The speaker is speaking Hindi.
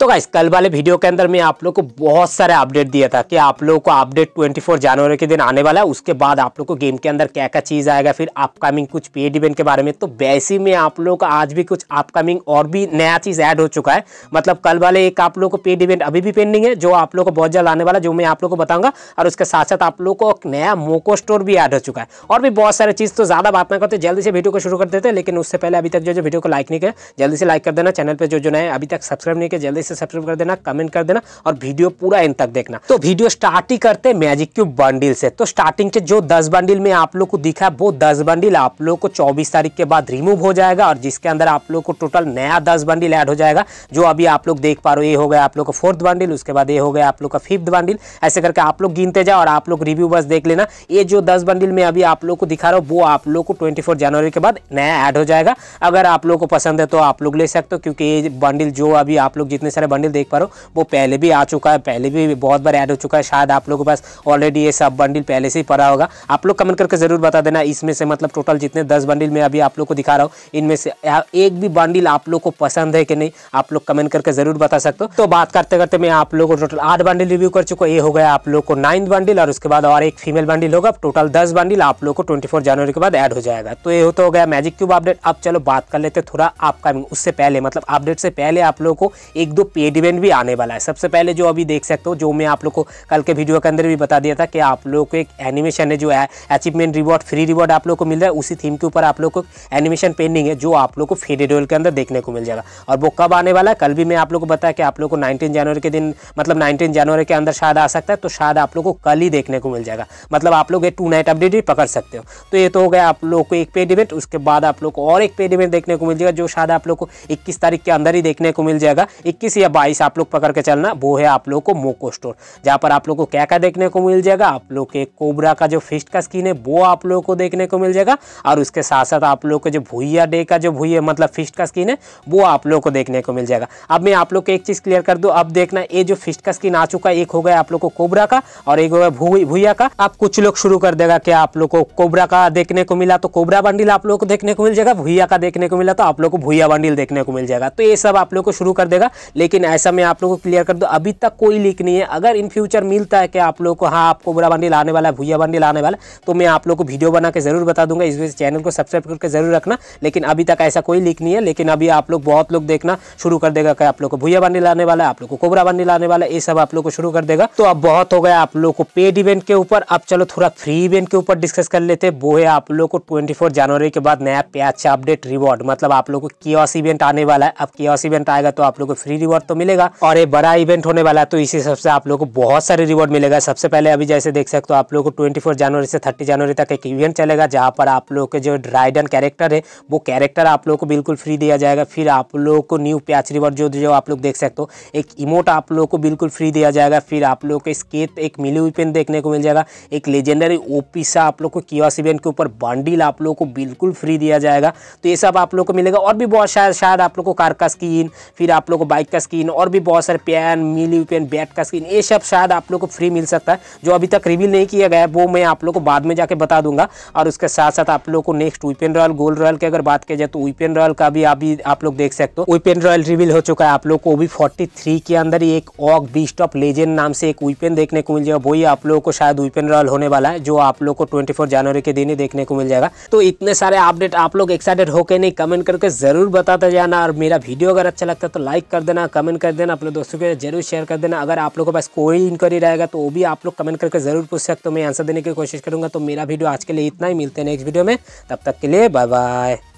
तो गाइस कल वाले वीडियो के अंदर मैं आप लोग को बहुत सारे अपडेट दिया था कि आप लोगों को अपडेट 24 जनवरी के दिन आने वाला है उसके बाद आप लोग को गेम के अंदर क्या क्या चीज़ आएगा फिर अपकमिंग कुछ पेड इवेंट के बारे में तो वैसे में आप लोगों को आज भी कुछ अपकमिंग और भी नया चीज़ ऐड हो चुका है मतलब कल वाले एक आप लोग को पेड इवेंट अभी भी पेंडिंग है जो आप लोग को बहुत जल्द आने वाला जो मैं आप लोग को बताऊंगा और उसके साथ साथ आप लोग को नया मोको स्टोर भी एड हो चुका है और भी बहुत सारी चीज़ तो ज़्यादा बात ना करते जल्दी से वीडियो को शुरू कर देते हैं लेकिन उससे पहले अभी तक जो जो वीडियो को लाइक नहीं किया जल्दी से लाइक कर देना चैनल पर जो जो नए अभी तक सब्सक्राइब नहीं किया जल्दी से सब्सक्राइब कर देना कमेंट कर देना और वीडियो पूरा इन तक देखना तो वीडियो स्टार्ट ही करते मैजिक क्यूब बंडल से तो स्टार्टिंग से जो दस बंडल में आप लोग को दिखा वो दस बंडल आप लोग को चौबीस तारीख के बाद रिमूव हो जाएगा और जिसके अंदर आप लोग को टोटल नया दस बंडल ऐड हो जाएगा जो अभी आप लोग देख पा रहे हो ये हो गया आप लोग का फोर्थ बंडल उसके बाद ये हो गया आप लोग का फिफ्थ बंडल ऐसे करके आप लोग गिनते जाओ और आप लोग रिव्यू बस देख लेना ये जो दस बंडल में अभी आप लोग को दिखा रहा हूँ वो आप लोग को ट्वेंटी जनवरी के बाद नया ऐड हो जाएगा अगर आप लोग को पसंद है तो आप लोग ले सकते हो क्योंकि ये बंडल जो अभी आप लोग जितने सारे बंडल देख पा रहे हो वो पहले भी आ चुका है पहले भी बहुत बार ऐड हो चुका है शायद आप लोगों के पास ऑलरेडी ये सब बंडल पहले से ही पड़ा होगा आप लोग कमेंट करके जरूर बता देना इसमें से मतलब टोटल जितने दस बंडल मैं अभी आप लोग को दिखा रहा हूँ इनमें से एक भी बंडल आप लोग को पसंद है कि नहीं आप लोग कमेंट करके जरूर बता सकते हो तो बात करते करते मैं आप लोग को टोटल आठ बंडल रिव्यू कर चुका ये हो गया आप लोग को नाइन्थ बंडल और उसके बाद और एक फीमेल बंडल होगा टोटल दस बंडल आप लोग को ट्वेंटी जनवरी के बाद एड हो जाएगा तो ये तो हो गया मैजिक क्यूब अपडेट अब चलो बात कर लेते थोड़ा आपका उससे पहले मतलब अपडेट से पहले आप लोगों को एक दो पेड इवेंट भी आने वाला है सबसे पहले जो अभी देख सकते हो जो मैं आप लोग को कल के वीडियो के अंदर भी बता दिया था कि आप लोग को एक एनिमेशन है जो है अचीवमेंट रिवॉर्ड फ्री रिवॉर्ड आप लोग को मिल रहा है उसी थीम के ऊपर आप लोग को एनिमेशन पेंडिंग है जो आप लोग को फेडेड के अंदर देखने को मिल जाएगा और वो कब आने वाला है कल भी मैं आप लोग को बताया कि आप लोग को नाइनटीन जनवरी के दिन मतलब नाइनटीन जनवरी के अंदर शायद आ सकता है तो शायद आप लोग को कल ही देखने को मिल जाएगा मतलब आप लोग ये टू नाइट अपडेट भी पकड़ सकते हो तो ये तो हो गया आप लोग को एक पेड इवेंट उसके बाद आप लोग को और एक पेड इवेंट देखने को मिल जाएगा जो शायद आप लोग को इक्कीस तारीख के अंदर ही देखने को मिल जाएगा इक्कीस इक्कीस या बाईस आप लोग पकड़ के चलना वो है आप लोग को मोको स्टोर जहाँ पर आप लोग को क्या क्या देखने को मिल जाएगा आप लोग के कोबरा का जो फिस्ट का स्किन है वो आप लोग को देखने को मिल जाएगा और उसके साथ साथ आप लोग के जो भूया डे का जो भूया मतलब फिस्ट का स्किन है वो आप लोग को देखने को मिल जाएगा अब मैं आप लोग को एक चीज़ क्लियर कर दूँ अब देखना ये जो फिस्ट का स्किन आ चुका है एक हो गया आप लोग को कोबरा का और एक हो गया भूया का आप कुछ लोग शुरू कर देगा क्या आप लोग को कोबरा का देखने को मिला तो कोबरा बंडिल आप लोग को देखने को मिल जाएगा भूया का देखने को मिला तो आप लोग को भूया बंडिल देखने को मिल जाएगा तो ये सब आप लोग को शुरू कर देगा लेकिन ऐसा मैं आप लोगों को क्लियर कर दूँ अभी तक कोई लीक नहीं है अगर इन फ्यूचर मिलता है कि आप लोगों को हाँ आपको बुरा बंडी लाने वाला है भूया बंडी लाने वाला तो मैं आप लोग को वीडियो बना के ज़रूर बता दूंगा इस वजह चैनल को सब्सक्राइब करके ज़रूर रखना लेकिन अभी तक ऐसा कोई लीक नहीं है लेकिन अभी आप लोग बहुत लोग देखना शुरू कर देगा कि आप लोग को भूया बंडी लाने वाला है आप लोग को कोबरा बंडी लाने वाला है ये सब आप लोग को शुरू कर देगा तो अब बहुत हो गया आप लोग को पेड इवेंट के ऊपर अब चलो थोड़ा फ्री इवेंट के ऊपर डिस्कस कर लेते हैं वो है आप लोग को ट्वेंटी जनवरी के बाद नया प्याच अपडेट रिवॉर्ड मतलब आप लोग को कियोस इवेंट आने वाला है अब ऑस इवेंट आएगा तो आप लोग को फ्री रिवॉर्ड तो मिलेगा और ये बड़ा इवेंट होने वाला है तो इसी हिसाब से आप लोगों को बहुत सारे रिवॉर्ड मिलेगा सबसे पहले अभी जैसे देख सकते हो आप लोगों को ट्वेंटी जनवरी से थर्टी जनवरी तक एक इवेंट चलेगा जहाँ पर आप लोग के जो ड्राइडन कैरेक्टर है वो कैरेक्टर आप लोग को बिल्कुल फ्री दिया जाएगा फिर आप लोग को न्यू प्याच रिवॉर्ड जो जो आप लोग देख सकते हो एक इमोट आप लोग को बिल्कुल फ्री दिया जाएगा फिर आप लोग को स्केट एक मिली पेन देखने को मिल जाएगा एक लेजेंडरी ओपिसा आप लोग को कियोस इवेंट के ऊपर बंडिल आप लोग को बिल्कुल फ्री दिया जाएगा तो ये सब आप लोग को मिलेगा और भी बहुत शायद शायद आप लोग को कारकास की इन फिर आप लोग को बाइक का का स्किन और भी बहुत सारे पैन मिली पेन बैट का स्किन ये सब शायद आप लोग को फ्री मिल सकता है जो अभी तक रिवील नहीं किया गया है वो मैं आप लोग को बाद में जाके बता दूंगा और उसके साथ साथ आप लोग को next weapon royal gold royal की अगर बात की जाए तो वीपेन रॉयल का भी अभी आप लोग देख सकते हो वीपेन रॉयल रिवील हो चुका है आप लोग को भी फोर्टी के अंदर एक ऑक बीस्ट ऑफ लेजेंड नाम से एक वीपेन देखने को मिल जाएगा वही आप लोगों को शायद वीपेन रॉयल होने वाला है जो आप लोग को ट्वेंटी जनवरी के दिन ही देखने को मिल जाएगा तो इतने सारे अपडेट आप लोग एक्साइटेड होकर नहीं कमेंट करके जरूर बताते जाना और मेरा वीडियो अगर अच्छा लगता है तो लाइक कर देना कमेंट कर देना अपने दोस्तों के जरूर शेयर कर देना अगर आप लोगों के पास कोई इंक्वारी रहेगा तो वो भी आप लोग कमेंट करके जरूर पूछ सकते हो मैं आंसर देने की कोशिश करूँगा तो मेरा वीडियो आज के लिए इतना ही मिलते हैं नेक्स्ट वीडियो में तब तक के लिए बाय बाय